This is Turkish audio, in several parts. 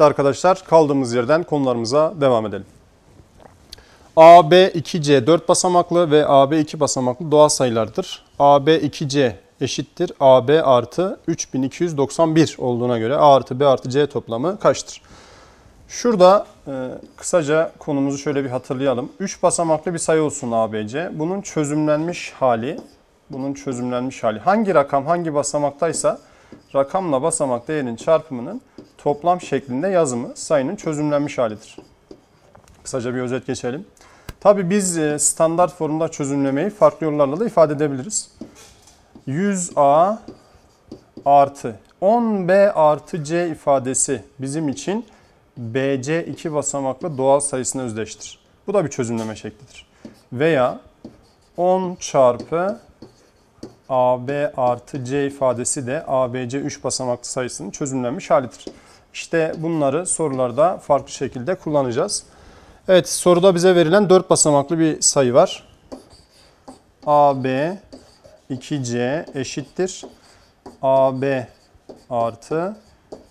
Evet arkadaşlar kaldığımız yerden konularımıza devam edelim. AB2C 4 basamaklı ve AB 2 basamaklı doğal sayılardır. AB2C eşittir AB artı 3291 olduğuna göre A artı B artı C toplamı kaçtır? Şurada e, kısaca konumuzu şöyle bir hatırlayalım. 3 basamaklı bir sayı olsun ABC. Bunun çözümlenmiş hali, bunun çözümlenmiş hali hangi rakam hangi basamaktaysa rakamla basamak değerinin çarpımının toplam şeklinde yazımı sayının çözümlenmiş halidir. Kısaca bir özet geçelim. Tabi biz e, standart formda çözümlemeyi farklı yollarla da ifade edebiliriz. 100A artı 10B artı C ifadesi bizim için BC iki basamaklı doğal sayısına özdeştir. Bu da bir çözümleme şeklidir. Veya 10 çarpı AB artı C ifadesi de ABC 3 basamaklı sayısının çözümlenmiş halidir. İşte bunları sorularda farklı şekilde kullanacağız. Evet soruda bize verilen 4 basamaklı bir sayı var. AB 2C eşittir. AB artı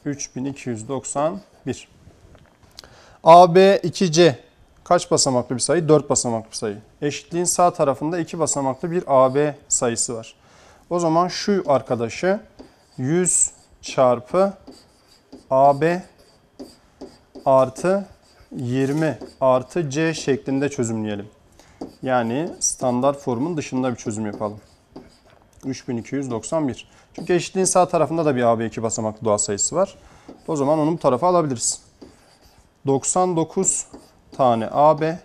3291. AB 2C kaç basamaklı bir sayı? 4 basamaklı bir sayı. Eşitliğin sağ tarafında 2 basamaklı bir AB sayısı var. O zaman şu arkadaşı 100 çarpı AB artı 20 artı C şeklinde çözümleyelim. Yani standart formun dışında bir çözüm yapalım. 3291. Çünkü eşitliğin sağ tarafında da bir AB2 basamaklı doğal sayısı var. O zaman onu bu tarafa alabiliriz. 99 tane AB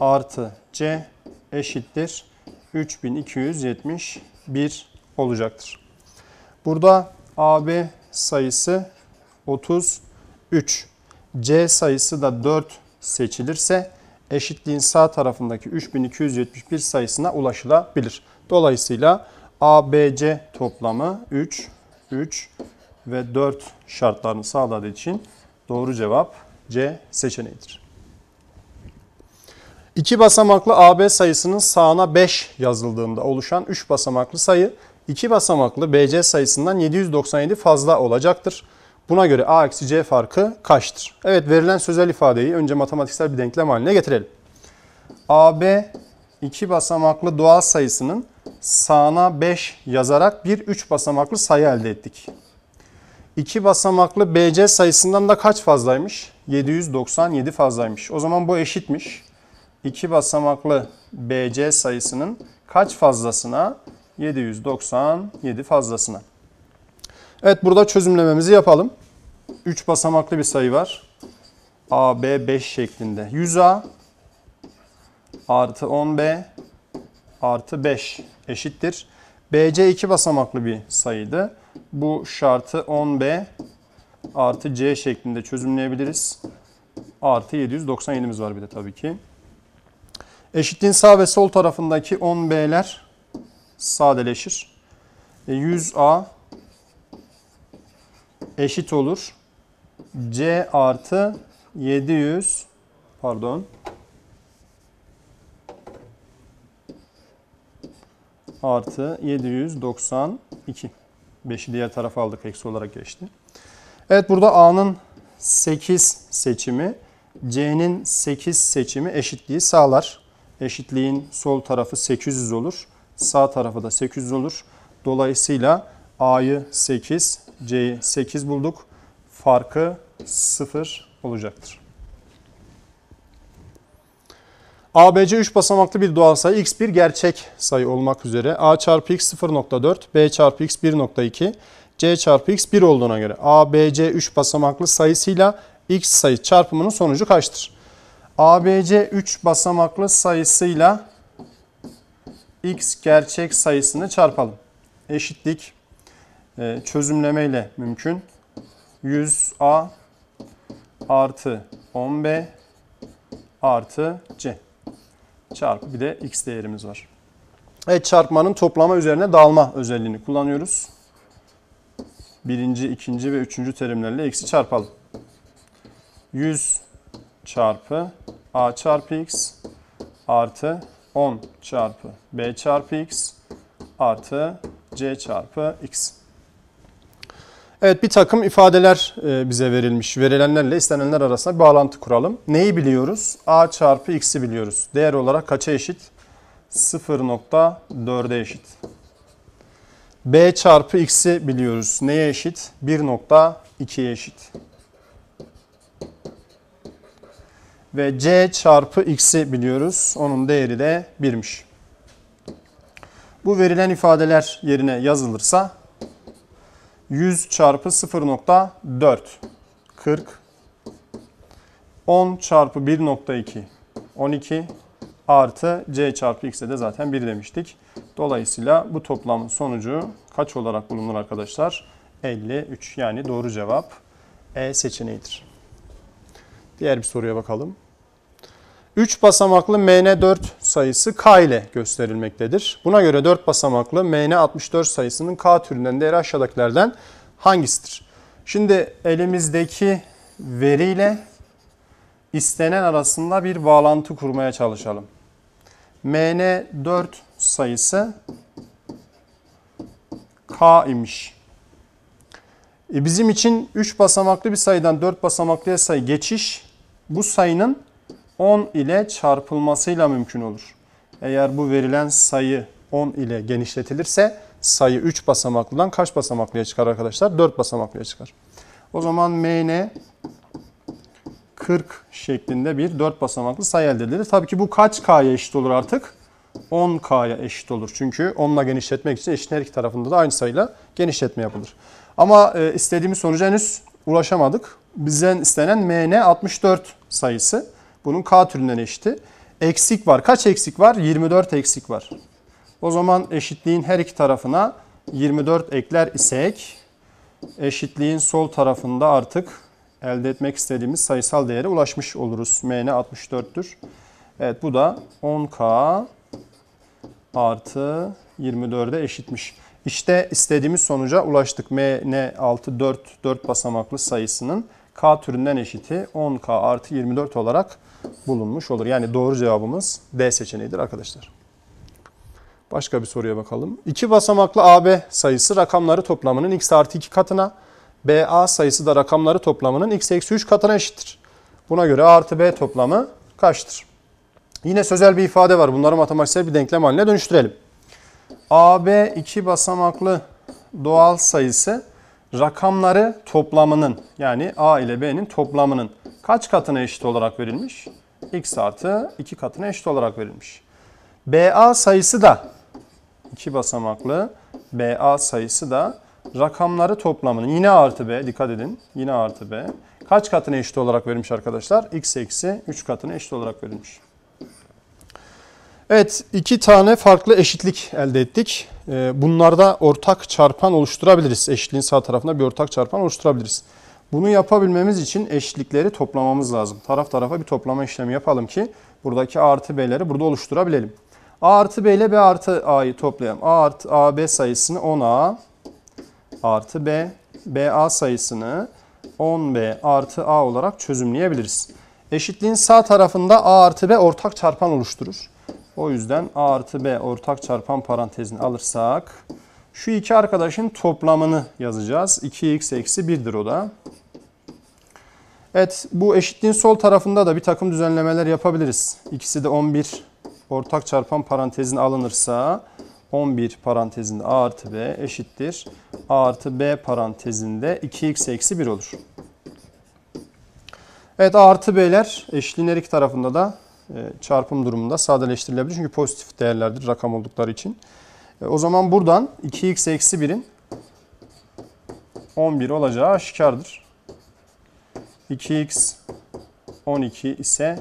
artı C eşittir 3271 olacaktır. Burada AB sayısı 33. C sayısı da 4 seçilirse eşitliğin sağ tarafındaki 3271 sayısına ulaşılabilir. Dolayısıyla ABC toplamı 3, 3 ve 4 şartlarını sağladığı için doğru cevap C seçeneğidir. İki basamaklı AB sayısının sağına 5 yazıldığında oluşan 3 basamaklı sayı 2 basamaklı BC sayısından 797 fazla olacaktır. Buna göre A eksi C farkı kaçtır? Evet verilen sözel ifadeyi önce matematiksel bir denklem haline getirelim. AB 2 basamaklı doğal sayısının sağına 5 yazarak bir 3 basamaklı sayı elde ettik. 2 basamaklı BC sayısından da kaç fazlaymış? 797 fazlaymış. O zaman bu eşitmiş. 2 basamaklı BC sayısının kaç fazlasına 797 fazlasına. Evet burada çözümlememizi yapalım. 3 basamaklı bir sayı var. A, B 5 şeklinde. 100A artı 10B artı 5 eşittir. BC 2 basamaklı bir sayıydı. Bu şartı 10B artı C şeklinde çözümleyebiliriz. Artı 797'miz var bir de tabii ki. Eşitliğin sağ ve sol tarafındaki 10B'ler sadeleşir. 100A e, eşit olur. C artı 700 pardon artı 792. 5'i diğer tarafa aldık. Eksi olarak geçti. Evet burada A'nın 8 seçimi C'nin 8 seçimi eşitliği sağlar. Eşitliğin sol tarafı 800 olur. Sağ tarafı da 800 olur. Dolayısıyla A'yı 8, C'yi 8 bulduk. Farkı 0 olacaktır. ABC 3 basamaklı bir doğal sayı x bir gerçek sayı olmak üzere a çarpı x 0.4, b çarpı x 1.2, c çarpı x 1 olduğuna göre ABC 3 basamaklı sayısıyla x sayı çarpımının sonucu kaçtır? ABC 3 basamaklı sayısıyla x gerçek sayısını çarpalım. Eşitlik e, çözümlemeyle mümkün. 100a artı 10b artı c çarpı bir de x değerimiz var. Evet çarpmanın toplama üzerine dağılma özelliğini kullanıyoruz. Birinci, ikinci ve üçüncü terimlerle x'i çarpalım. 100 çarpı a çarpı x artı 10 çarpı b çarpı x artı c çarpı x. Evet bir takım ifadeler e, bize verilmiş. Verilenlerle istenenler arasında bir bağlantı kuralım. Neyi biliyoruz? a çarpı x'i biliyoruz. Değer olarak kaça eşit? 0.4'e eşit. b çarpı x'i biliyoruz. Neye eşit? 1.2'ye eşit. ve c çarpı x'i biliyoruz. Onun değeri de 1'miş. Bu verilen ifadeler yerine yazılırsa 100 çarpı 0.4 40 10 çarpı 1.2 12 artı c çarpı x'e de zaten 1 demiştik. Dolayısıyla bu toplamın sonucu kaç olarak bulunur arkadaşlar? 53 yani doğru cevap E seçeneğidir. Diğer bir soruya bakalım. 3 basamaklı MN4 sayısı K ile gösterilmektedir. Buna göre 4 basamaklı MN64 sayısının K türünden değeri aşağıdakilerden hangisidir? Şimdi elimizdeki veriyle istenen arasında bir bağlantı kurmaya çalışalım. MN4 sayısı K imiş. E bizim için 3 basamaklı bir sayıdan 4 basamaklıya sayı geçiş bu sayının 10 ile çarpılmasıyla mümkün olur. Eğer bu verilen sayı 10 ile genişletilirse sayı 3 basamaklıdan kaç basamaklıya çıkar arkadaşlar? 4 basamaklıya çıkar. O zaman mn 40 şeklinde bir 4 basamaklı sayı elde edilir. Tabii ki bu kaç k'ya eşit olur artık? 10k'ya eşit olur. Çünkü 10'la genişletmek için eşin her iki tarafında da aynı sayıyla genişletme yapılır. Ama e, istediğimiz sonuca henüz ulaşamadık. Bizden istenen mn 64 sayısı. Bunun K türünden eşiti. Eksik var. Kaç eksik var? 24 eksik var. O zaman eşitliğin her iki tarafına 24 ekler isek eşitliğin sol tarafında artık elde etmek istediğimiz sayısal değere ulaşmış oluruz. MN 64'tür. Evet bu da 10K artı 24'e eşitmiş. İşte istediğimiz sonuca ulaştık. MN6 4, 4 basamaklı sayısının K türünden eşiti 10K artı 24 olarak bulunmuş olur. Yani doğru cevabımız D seçeneğidir arkadaşlar. Başka bir soruya bakalım. İki basamaklı AB sayısı rakamları toplamının x artı 2 katına, BA sayısı da rakamları toplamının x eksi 3 katına eşittir. Buna göre A artı B toplamı kaçtır? Yine sözel bir ifade var. Bunları matematiksel bir denklem haline dönüştürelim. AB iki basamaklı doğal sayısı rakamları toplamının yani A ile B'nin toplamının kaç katına eşit olarak verilmiş? X artı 2 katına eşit olarak verilmiş. BA sayısı da 2 basamaklı BA sayısı da rakamları toplamının yine artı B dikkat edin yine artı B kaç katına eşit olarak verilmiş arkadaşlar? X eksi 3 katına eşit olarak verilmiş. Evet iki tane farklı eşitlik elde ettik. Ee, bunlarda ortak çarpan oluşturabiliriz. Eşitliğin sağ tarafında bir ortak çarpan oluşturabiliriz. Bunu yapabilmemiz için eşitlikleri toplamamız lazım. Taraf tarafa bir toplama işlemi yapalım ki buradaki A artı B'leri burada oluşturabilelim. A artı B ile B artı A'yı toplayalım. A artı A B sayısını 10A artı B, B A sayısını 10B artı A olarak çözümleyebiliriz. Eşitliğin sağ tarafında A artı B ortak çarpan oluşturur. O yüzden A artı B ortak çarpan parantezini alırsak şu iki arkadaşın toplamını yazacağız. 2x eksi 1'dir o da. Evet bu eşitliğin sol tarafında da bir takım düzenlemeler yapabiliriz. İkisi de 11 ortak çarpan parantezine alınırsa 11 parantezinde a artı b eşittir. a artı b parantezinde 2x eksi 1 olur. Evet a artı b'ler eşitliğin her iki tarafında da e, çarpım durumunda sadeleştirilebilir. Çünkü pozitif değerlerdir rakam oldukları için. E, o zaman buradan 2x eksi 1'in 11 olacağı aşikardır. 2x 12 ise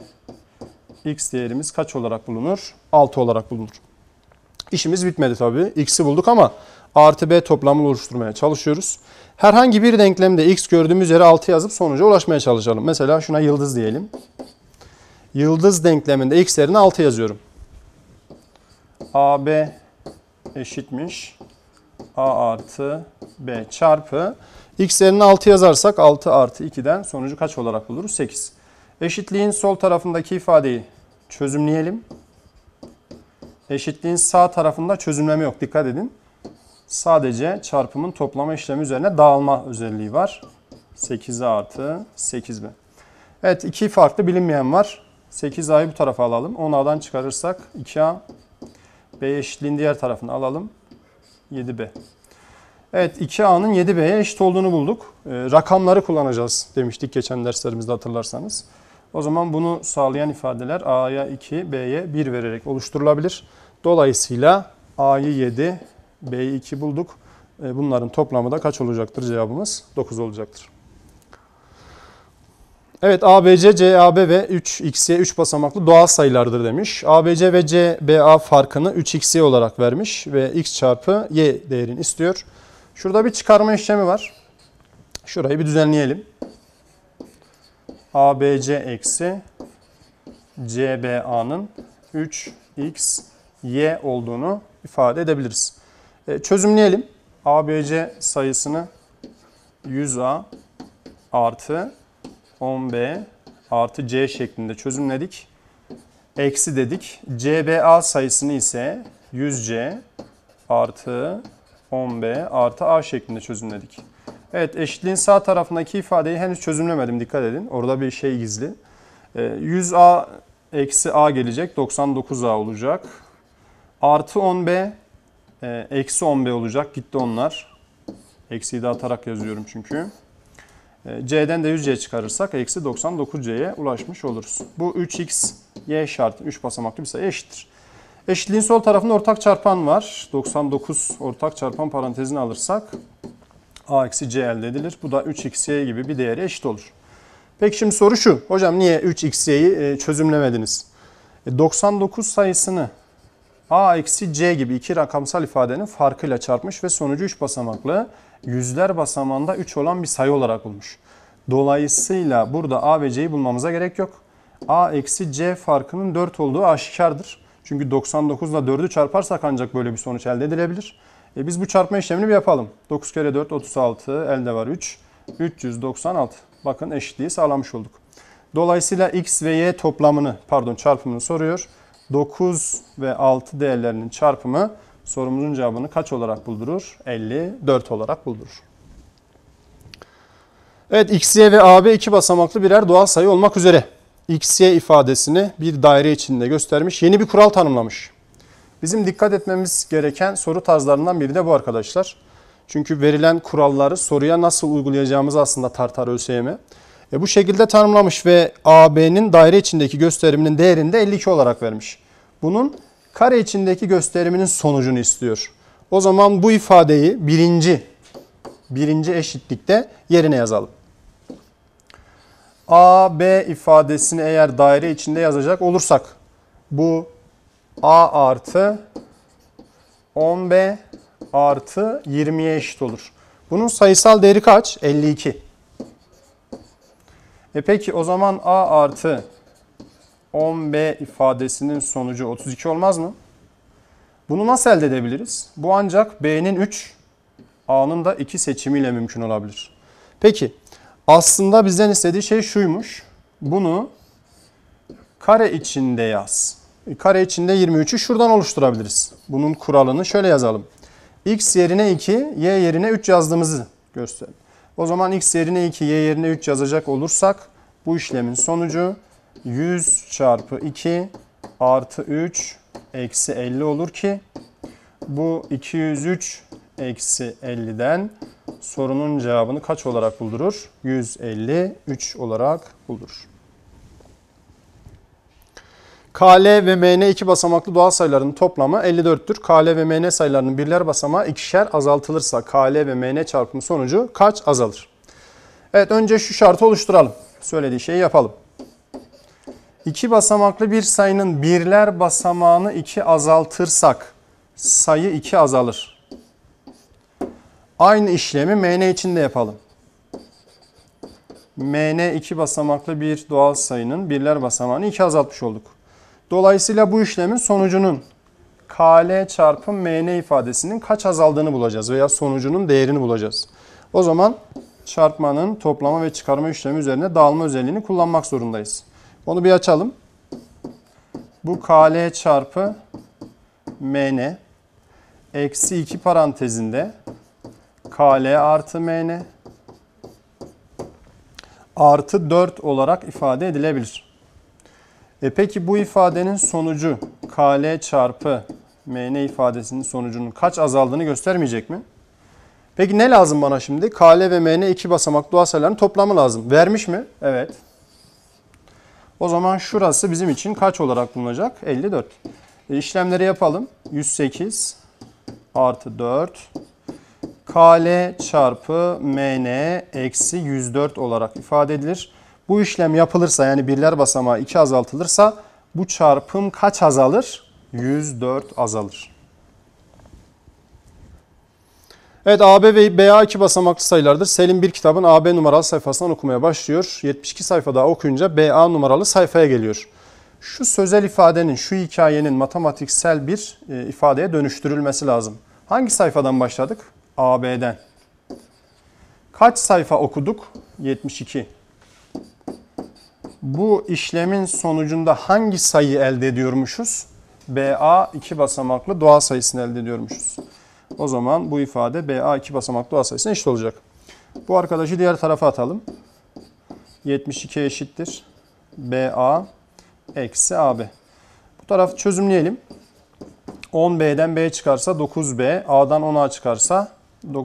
x değerimiz kaç olarak bulunur? 6 olarak bulunur. İşimiz bitmedi tabii. X'i bulduk ama A artı B toplamını oluşturmaya çalışıyoruz. Herhangi bir denklemde X gördüğümüz yere 6 yazıp sonuca ulaşmaya çalışalım. Mesela şuna yıldız diyelim. Yıldız denkleminde X yerine 6 yazıyorum. A, B eşitmiş A artı B çarpı X yerine 6 yazarsak 6 artı 2'den sonucu kaç olarak buluruz? 8. Eşitliğin sol tarafındaki ifadeyi çözümleyelim. Eşitliğin sağ tarafında çözümleme yok. Dikkat edin. Sadece çarpımın toplama işlemi üzerine dağılma özelliği var. 8 artı 8B. Evet iki farklı bilinmeyen var. 8A'yı bu tarafa alalım. 10A'dan çıkarırsak 2A B eşitliğin diğer tarafını alalım. 7B. Evet 2A'nın 7B'ye eşit olduğunu bulduk. E, rakamları kullanacağız demiştik geçen derslerimizde hatırlarsanız. O zaman bunu sağlayan ifadeler A'ya 2, B'ye 1 vererek oluşturulabilir. Dolayısıyla A'yı 7, B'yi 2 bulduk. E, bunların toplamı da kaç olacaktır cevabımız? 9 olacaktır. Evet ABC, CAB ve 3XY 3 basamaklı doğal sayılardır demiş. ABC ve CBA farkını 3XY olarak vermiş ve X çarpı Y değerini istiyor. Şurada bir çıkarma işlemi var. Şurayı bir düzenleyelim. ABC eksi CBA'nın 3XY olduğunu ifade edebiliriz. E, çözümleyelim. ABC sayısını 100A artı 10B artı C şeklinde çözümledik. Eksi dedik. CBA sayısını ise 100C artı 10B artı A şeklinde çözümledik. Evet eşitliğin sağ tarafındaki ifadeyi henüz çözümlemedim dikkat edin. Orada bir şey gizli. 100A ee, eksi A gelecek 99A olacak. Artı 10B ee, eksi 10B olacak gitti onlar. Eksiyi de atarak yazıyorum çünkü. E, C'den de 100C çıkarırsak eksi 99C'ye ulaşmış oluruz. Bu 3X Y şartı 3 basamaklı bir sayı eşittir. Eşitliğin sol tarafında ortak çarpan var. 99 ortak çarpan parantezini alırsak A eksi C elde edilir. Bu da 3XY gibi bir değeri eşit olur. Peki şimdi soru şu. Hocam niye 3XY'yi e, çözümlemediniz? 99 e, sayısını A eksi C gibi iki rakamsal ifadenin farkıyla çarpmış ve sonucu 3 basamaklı yüzler basamağında 3 olan bir sayı olarak bulmuş. Dolayısıyla burada A ve C'yi bulmamıza gerek yok. A eksi C farkının 4 olduğu aşikardır. Çünkü 99 ile 4'ü çarparsak ancak böyle bir sonuç elde edilebilir. E biz bu çarpma işlemini bir yapalım. 9 kere 4 36 elde var 3. 396. Bakın eşitliği sağlamış olduk. Dolayısıyla x ve y toplamını pardon çarpımını soruyor. 9 ve 6 değerlerinin çarpımı sorumuzun cevabını kaç olarak buldurur? 54 olarak buldurur. Evet xy ve ab iki basamaklı birer doğal sayı olmak üzere xy ifadesini bir daire içinde göstermiş. Yeni bir kural tanımlamış. Bizim dikkat etmemiz gereken soru tarzlarından biri de bu arkadaşlar. Çünkü verilen kuralları soruya nasıl uygulayacağımız aslında tartar ÖSYM. E bu şekilde tanımlamış ve AB'nin daire içindeki gösteriminin değerini de 52 olarak vermiş. Bunun kare içindeki gösteriminin sonucunu istiyor. O zaman bu ifadeyi birinci, birinci eşitlikte yerine yazalım. A, B ifadesini eğer daire içinde yazacak olursak bu A artı 10B artı 20'ye eşit olur. Bunun sayısal değeri kaç? 52. E peki o zaman A artı 10b ifadesinin sonucu 32 olmaz mı? Bunu nasıl elde edebiliriz? Bu ancak b'nin 3, a'nın da 2 seçimiyle mümkün olabilir. Peki aslında bizden istediği şey şuymuş. Bunu kare içinde yaz. Kare içinde 23'ü şuradan oluşturabiliriz. Bunun kuralını şöyle yazalım. x yerine 2, y yerine 3 yazdığımızı gösterelim. O zaman x yerine 2, y yerine 3 yazacak olursak bu işlemin sonucu 100 çarpı 2 artı 3 eksi 50 olur ki bu 203 eksi 50'den sorunun cevabını kaç olarak buldurur? 153 olarak buldurur. KL ve MN iki basamaklı doğal sayıların toplamı 54'tür. KL ve MN sayılarının birler basamağı ikişer azaltılırsa KL ve MN çarpımı sonucu kaç azalır? Evet önce şu şartı oluşturalım. Söylediği şeyi yapalım. İki basamaklı bir sayının birler basamağını iki azaltırsak sayı iki azalır. Aynı işlemi mn için de yapalım. mn iki basamaklı bir doğal sayının birler basamağını iki azaltmış olduk. Dolayısıyla bu işlemin sonucunun KL çarpı MN ifadesinin kaç azaldığını bulacağız veya sonucunun değerini bulacağız. O zaman çarpmanın toplama ve çıkarma işlemi üzerine dağılma özelliğini kullanmak zorundayız. Onu bir açalım. Bu KL çarpı MN eksi 2 parantezinde KL artı MN artı 4 olarak ifade edilebilir. E peki bu ifadenin sonucu KL çarpı MN ifadesinin sonucunun kaç azaldığını göstermeyecek mi? Peki ne lazım bana şimdi? KL ve MN iki basamaklı doğal sayıların toplamı lazım. Vermiş mi? Evet. O zaman şurası bizim için kaç olarak bulunacak? 54. E, işlemleri yapalım. 108 artı 4 KL çarpı MN eksi 104 olarak ifade edilir. Bu işlem yapılırsa yani birler basamağı 2 azaltılırsa bu çarpım kaç azalır? 104 azalır. Evet AB ve BA iki basamaklı sayılardır. Selim bir kitabın AB numaralı sayfasından okumaya başlıyor. 72 sayfa daha okuyunca BA numaralı sayfaya geliyor. Şu sözel ifadenin, şu hikayenin matematiksel bir e, ifadeye dönüştürülmesi lazım. Hangi sayfadan başladık? AB'den. Kaç sayfa okuduk? 72. Bu işlemin sonucunda hangi sayı elde ediyormuşuz? BA iki basamaklı doğal sayısını elde ediyormuşuz. O zaman bu ifade BA 2 basamaklı doğal sayısına eşit olacak. Bu arkadaşı diğer tarafa atalım. 72 eşittir. BA eksi AB. Bu tarafı çözümleyelim. 10B'den B çıkarsa 9B, A'dan 10A çıkarsa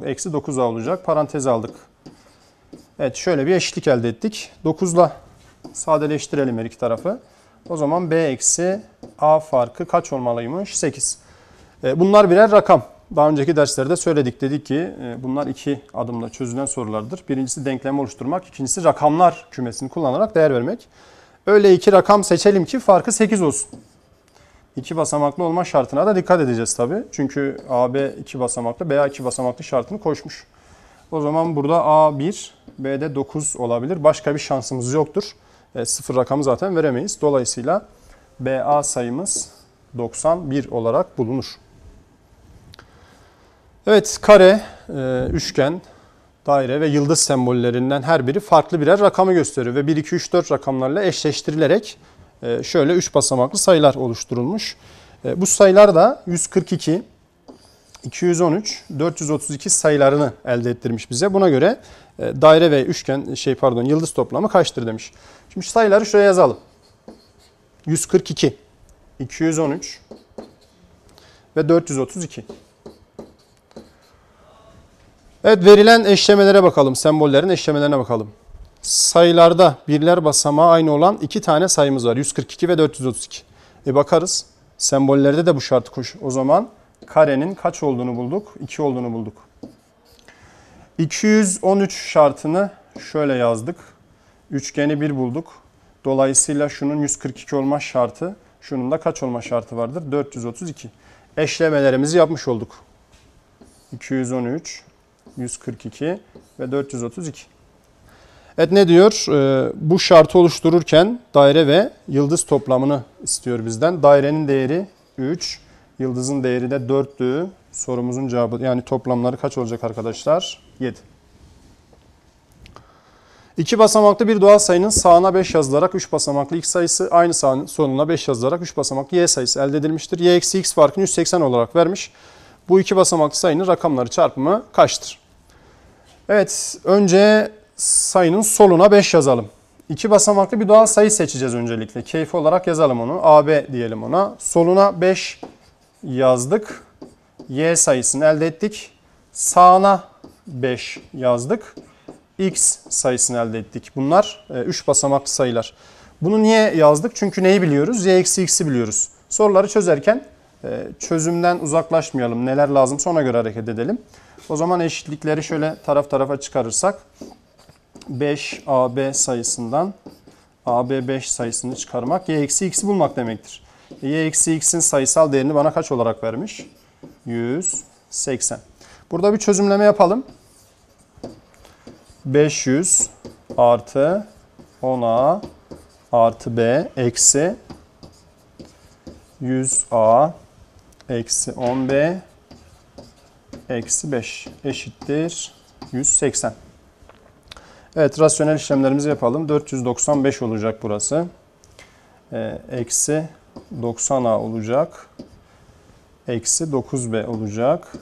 eksi 9A olacak. Parantez aldık. Evet şöyle bir eşitlik elde ettik. 9'la sadeleştirelim her iki tarafı. O zaman B eksi A farkı kaç olmalıymış? 8. E, bunlar birer rakam. Daha önceki derslerde söyledik dedik ki e, bunlar iki adımla çözülen sorulardır. Birincisi denklem oluşturmak, ikincisi rakamlar kümesini kullanarak değer vermek. Öyle iki rakam seçelim ki farkı 8 olsun. İki basamaklı olma şartına da dikkat edeceğiz tabii, Çünkü AB iki basamaklı, BA iki basamaklı şartını koşmuş. O zaman burada A1, B'de 9 olabilir. Başka bir şansımız yoktur. E, sıfır rakamı zaten veremeyiz. Dolayısıyla BA sayımız 91 olarak bulunur. Evet kare, e, üçgen, daire ve yıldız sembollerinden her biri farklı birer rakamı gösteriyor. Ve 1, 2, 3, 4 rakamlarla eşleştirilerek e, şöyle 3 basamaklı sayılar oluşturulmuş. E, bu sayılar da 142, 213, 432 sayılarını elde ettirmiş bize. Buna göre daire ve üçgen şey pardon yıldız toplamı kaçtır demiş. Şimdi sayıları şöyle yazalım. 142, 213 ve 432. Evet verilen eşlemelere bakalım. Sembollerin eşlemelerine bakalım. Sayılarda birler basamağı aynı olan iki tane sayımız var. 142 ve 432. E bakarız. Sembollerde de bu şart koş. O zaman karenin kaç olduğunu bulduk? 2 olduğunu bulduk. 213 şartını şöyle yazdık. Üçgeni 1 bulduk. Dolayısıyla şunun 142 olma şartı, şunun da kaç olma şartı vardır? 432. Eşlemelerimizi yapmış olduk. 213, 142 ve 432. Evet ne diyor? Ee, bu şartı oluştururken daire ve yıldız toplamını istiyor bizden. Dairenin değeri 3, yıldızın değeri de 4'tü. Sorumuzun cevabı yani toplamları kaç olacak arkadaşlar? 7. İki basamaklı bir doğal sayının sağına 5 yazılarak 3 basamaklı x sayısı aynı sağının sonuna 5 yazılarak 3 basamaklı y sayısı elde edilmiştir. y eksi x farkını 180 olarak vermiş. Bu iki basamaklı sayının rakamları çarpımı kaçtır? Evet önce sayının soluna 5 yazalım. İki basamaklı bir doğal sayı seçeceğiz öncelikle. Keyfi olarak yazalım onu. AB diyelim ona. Soluna 5 yazdık. Y sayısını elde ettik. Sağına 5 yazdık. X sayısını elde ettik. Bunlar 3 e, basamaklı sayılar. Bunu niye yazdık? Çünkü neyi biliyoruz? Y eksi X'i biliyoruz. Soruları çözerken ee, çözümden uzaklaşmayalım. Neler lazım ona göre hareket edelim. O zaman eşitlikleri şöyle taraf tarafa çıkarırsak 5 AB sayısından AB 5 sayısını çıkarmak y eksi x'i bulmak demektir. y eksi x'in sayısal değerini bana kaç olarak vermiş? 180. Burada bir çözümleme yapalım. 500 artı 10a artı b eksi 100a eksi 10b eksi 5 eşittir 180. Evet rasyonel işlemlerimizi yapalım. 495 olacak burası. Ee, eksi 90a olacak. Eksi 9b olacak.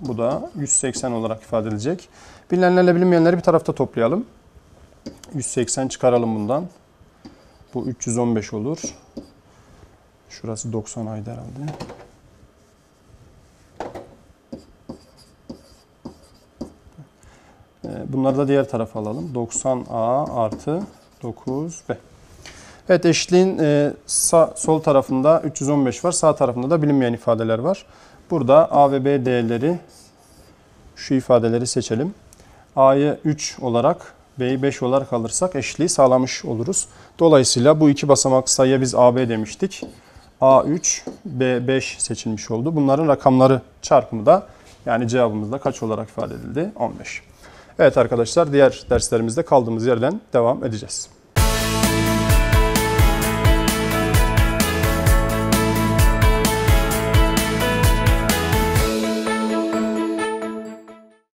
Bu da 180 olarak ifade edilecek. Bilinenlerle bilinmeyenleri bir tarafta toplayalım. 180 çıkaralım bundan. Bu 315 olur. Şurası 90 ayda herhalde. Ee, bunları da diğer tarafa alalım. 90A artı 9B. Evet eşitliğin e, sağ, sol tarafında 315 var. Sağ tarafında da bilinmeyen ifadeler var. Burada A ve B değerleri şu ifadeleri seçelim. A'yı 3 olarak B'yi 5 olarak alırsak eşitliği sağlamış oluruz. Dolayısıyla bu iki basamak sayıya biz AB demiştik. A3, B5 seçilmiş oldu. Bunların rakamları çarpımı da yani cevabımızda kaç olarak ifade edildi? 15. Evet arkadaşlar diğer derslerimizde kaldığımız yerden devam edeceğiz.